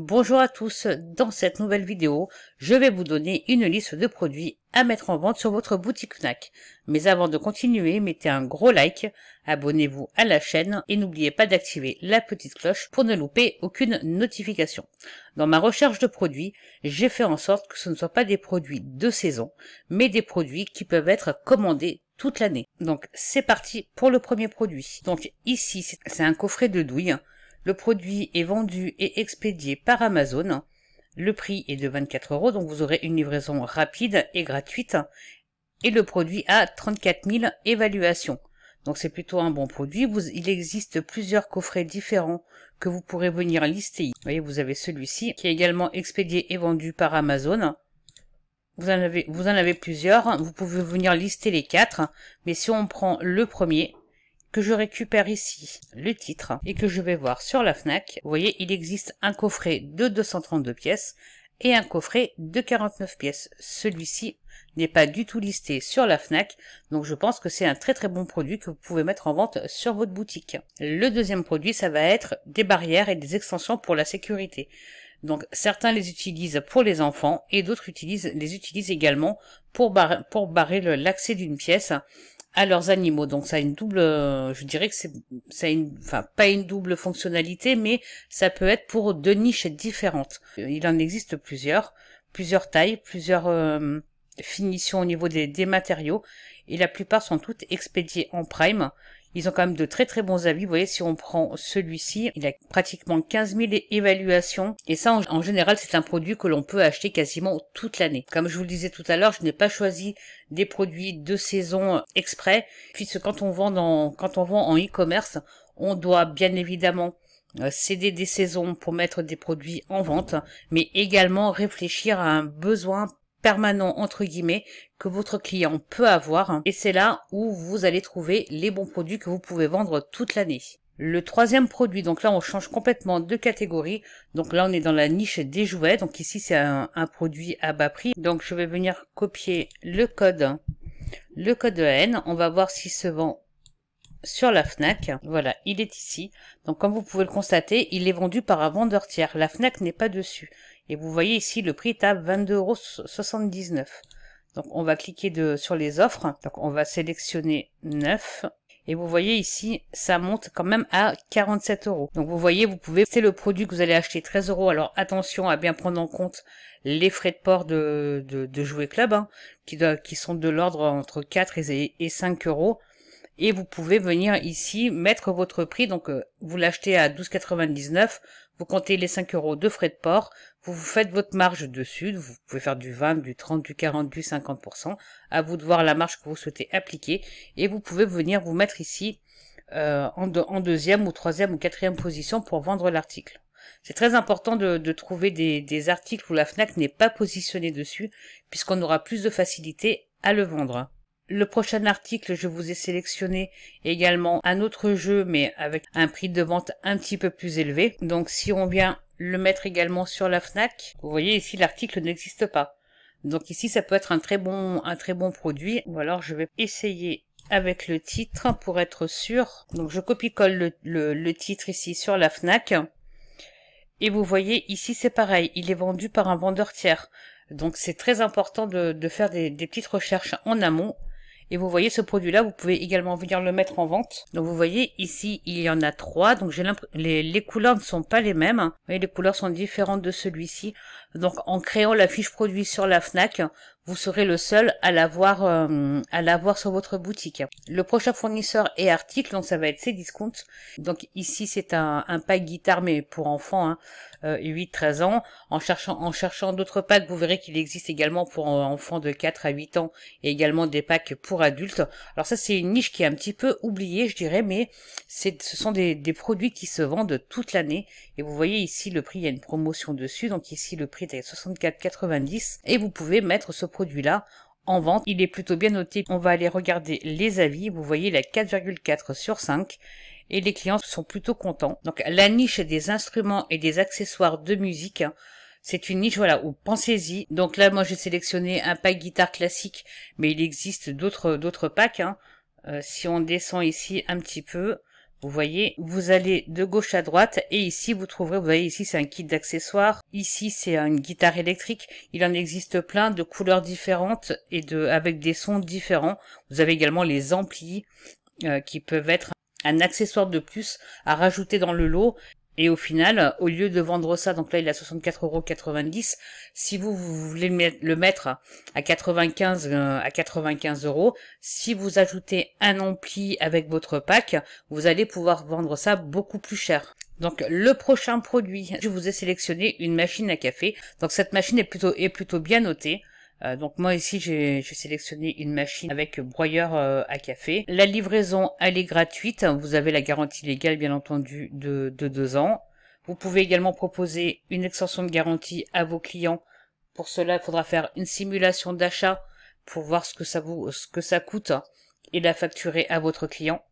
Bonjour à tous, dans cette nouvelle vidéo, je vais vous donner une liste de produits à mettre en vente sur votre boutique FNAC. Mais avant de continuer, mettez un gros like, abonnez-vous à la chaîne et n'oubliez pas d'activer la petite cloche pour ne louper aucune notification. Dans ma recherche de produits, j'ai fait en sorte que ce ne soit pas des produits de saison, mais des produits qui peuvent être commandés toute l'année. Donc c'est parti pour le premier produit. Donc ici, c'est un coffret de douille le produit est vendu et expédié par Amazon. Le prix est de 24 euros, donc vous aurez une livraison rapide et gratuite. Et le produit a 34 000 évaluations. Donc c'est plutôt un bon produit. il existe plusieurs coffrets différents que vous pourrez venir lister. Vous voyez, vous avez celui-ci qui est également expédié et vendu par Amazon. vous en avez plusieurs. Vous pouvez venir lister les quatre. Mais si on prend le premier, je récupère ici le titre et que je vais voir sur la FNAC, vous voyez, il existe un coffret de 232 pièces et un coffret de 49 pièces. Celui-ci n'est pas du tout listé sur la FNAC, donc je pense que c'est un très très bon produit que vous pouvez mettre en vente sur votre boutique. Le deuxième produit, ça va être des barrières et des extensions pour la sécurité. Donc certains les utilisent pour les enfants et d'autres utilisent, les utilisent également pour, pour barrer l'accès d'une pièce à leurs animaux. Donc ça a une double, euh, je dirais que c'est, ça une, enfin pas une double fonctionnalité, mais ça peut être pour deux niches différentes. Il en existe plusieurs, plusieurs tailles, plusieurs euh, finitions au niveau des matériaux, et la plupart sont toutes expédiées en prime. Ils ont quand même de très très bons avis. Vous voyez, si on prend celui-ci, il a pratiquement 15 000 évaluations. Et ça, en, général, c'est un produit que l'on peut acheter quasiment toute l'année. Comme je vous le disais tout à l'heure, je n'ai pas choisi des produits de saison exprès, puisque quand on vend, quand on vend en e-commerce, on doit bien évidemment euh, céder des saisons pour mettre des produits en vente, mais également réfléchir à un besoin entre guillemets que votre client peut avoir et c'est là où vous allez trouver les bons produits que vous pouvez vendre toute l'année. Le troisième produit, donc là on change complètement de catégorie. Donc là on est dans la niche des jouets. Donc ici c'est un, produit à bas prix. Donc je vais venir copier le code, le code de On va voir s'il se vend sur la FNAC. Voilà, il est ici. Donc comme vous pouvez le constater, il est vendu par un vendeur tiers. La FNAC n'est pas dessus. Et vous voyez ici, le prix est à 22,79€. Donc on va cliquer de, sur les offres. Donc on va sélectionner 9. Et vous voyez ici, ça monte quand même à 47 euros. Donc vous voyez, vous pouvez, c'est le produit que vous allez acheter 13 euros. Alors attention à bien prendre en compte les frais de port de, de, de jouer club, hein, qui, doit, qui sont de l'ordre entre 4 et, et 5 euros. Et vous pouvez venir ici mettre votre prix. Donc euh, vous l'achetez à 12,99. Vous comptez les 5 euros de frais de port, vous vous faites votre marge dessus, vous pouvez faire du 20, du 30, du 40, du 50%, à vous de voir la marge que vous souhaitez appliquer, et vous pouvez venir vous mettre ici euh, en, deuxième ou troisième ou quatrième position pour vendre l'article. C'est très important de, trouver des, des articles où la FNAC n'est pas positionnée dessus, puisqu'on aura plus de facilité à le vendre. Le prochain article, je vous ai sélectionné également un autre jeu, mais avec un prix de vente un petit peu plus élevé. Donc si on vient le mettre également sur la FNAC, vous voyez ici l'article n'existe pas. Donc ici, ça peut être un très bon, un très bon produit. Ou alors, je vais essayer avec le titre pour être sûr. Donc je copie-colle le, titre ici sur la FNAC. Et vous voyez, ici c'est pareil, il est vendu par un vendeur tiers. Donc c'est très important de, faire des, des petites recherches en amont et vous voyez ce produit-là, vous pouvez également venir le mettre en vente. Donc vous voyez ici, il y en a trois. Donc j'ai les, les couleurs ne sont pas les mêmes. Hein. Vous voyez, les couleurs sont différentes de celui-ci. Donc en créant la fiche produit sur la FNAC, vous serez le seul à l'avoir euh, à l'avoir sur votre boutique. Le prochain fournisseur et article, donc ça va être discounts. Donc ici c'est un, un pack guitare mais pour enfants, hein, euh, 8-13 ans. En cherchant en cherchant d'autres packs, vous verrez qu'il existe également pour enfants de 4 à 8 ans et également des packs pour adultes. Alors ça c'est une niche qui est un petit peu oubliée, je dirais, mais c'est ce sont des, des produits qui se vendent toute l'année et vous voyez ici le prix, il y a une promotion dessus. Donc ici le prix est à 64,90 et vous pouvez mettre ce produit-là en vente. Il est plutôt bien noté. On va aller regarder les avis. Vous voyez, il a 4,4 sur 5 et les clients sont plutôt contents. Donc la niche des instruments et des accessoires de musique, hein, c'est une niche, voilà, où pensez-y. Donc là, moi, j'ai sélectionné un pack guitare classique, mais il existe d'autres d'autres packs. Hein. Euh, si on descend ici un petit peu, vous voyez, vous allez de gauche à droite et ici vous trouverez, vous voyez ici c'est un kit d'accessoires, ici c'est une guitare électrique, il en existe plein de couleurs différentes et de avec des sons différents. Vous avez également les amplis euh, qui peuvent être un accessoire de plus à rajouter dans le lot et au final, au lieu de vendre ça, donc là il est à 64,90€, si vous, voulez le mettre à 95 euh, à 95 euros, si vous ajoutez un ampli avec votre pack, vous allez pouvoir vendre ça beaucoup plus cher. Donc le prochain produit, je vous ai sélectionné une machine à café. Donc cette machine est plutôt est plutôt bien notée. Euh, donc moi ici j'ai sélectionné une machine avec broyeur euh, à café. La livraison elle est gratuite, vous avez la garantie légale bien entendu de, de deux ans. Vous pouvez également proposer une extension de garantie à vos clients. Pour cela il faudra faire une simulation d'achat pour voir ce que ça vous ce que ça coûte et la facturer à votre client.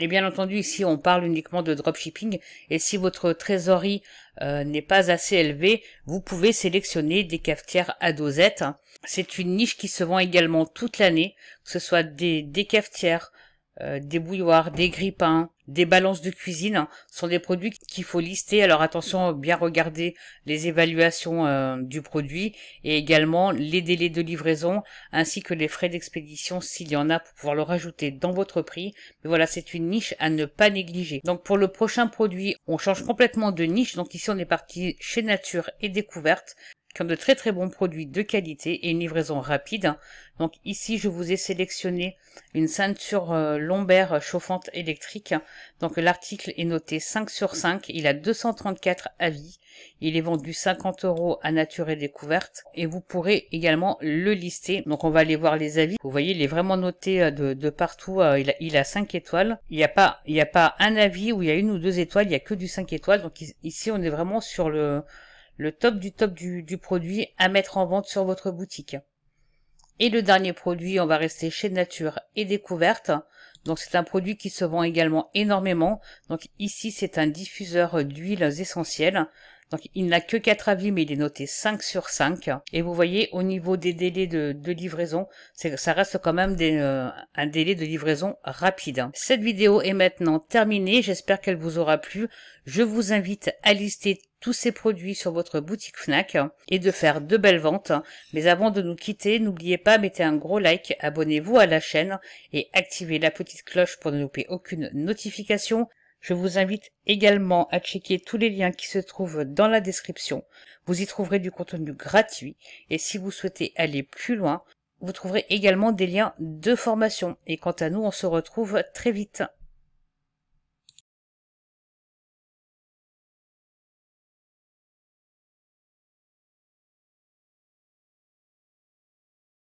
Et bien entendu, ici, on parle uniquement de dropshipping. Et si votre trésorerie euh, n'est pas assez élevée, vous pouvez sélectionner des cafetières à dosettes. C'est une niche qui se vend également toute l'année, que ce soit des, des cafetières, euh, des bouilloires, des grippins, des balances de cuisine hein, sont des produits qu'il faut lister. Alors attention, bien regarder les évaluations euh, du produit et également les délais de livraison ainsi que les frais d'expédition s'il y en a pour pouvoir le rajouter dans votre prix. Mais voilà, c'est une niche à ne pas négliger. Donc pour le prochain produit, on change complètement de niche. Donc ici on est parti chez Nature et Découverte de très très bons produits de qualité et une livraison rapide. Donc ici, je vous ai sélectionné une ceinture euh, lombaire chauffante électrique. Donc l'article est noté 5 sur 5, il a 234 avis, il est vendu 50 euros à Nature et Découverte et vous pourrez également le lister. Donc on va aller voir les avis. Vous voyez, il est vraiment noté euh, de, partout, euh, il a, il a 5 étoiles. Il n'y a, pas, il a pas un avis où il y a une ou deux étoiles, il n'y a que du 5 étoiles. Donc ici, on est vraiment sur le le top du top du, produit à mettre en vente sur votre boutique. Et le dernier produit, on va rester chez Nature et Découverte. Donc c'est un produit qui se vend également énormément. Donc ici c'est un diffuseur d'huiles essentielles. Donc il n'a que 4 avis mais il est noté 5 sur 5. Et vous voyez au niveau des délais de, de livraison, ça reste quand même euh, un délai de livraison rapide. Cette vidéo est maintenant terminée, j'espère qu'elle vous aura plu. Je vous invite à lister tous ces produits sur votre boutique Fnac et de faire de belles ventes. Mais avant de nous quitter, n'oubliez pas, mettez un gros like, abonnez-vous à la chaîne et activez la petite cloche pour ne louper aucune notification. Je vous invite également à checker tous les liens qui se trouvent dans la description. Vous y trouverez du contenu gratuit et si vous souhaitez aller plus loin, vous trouverez également des liens de formation. Et quant à nous, on se retrouve très vite.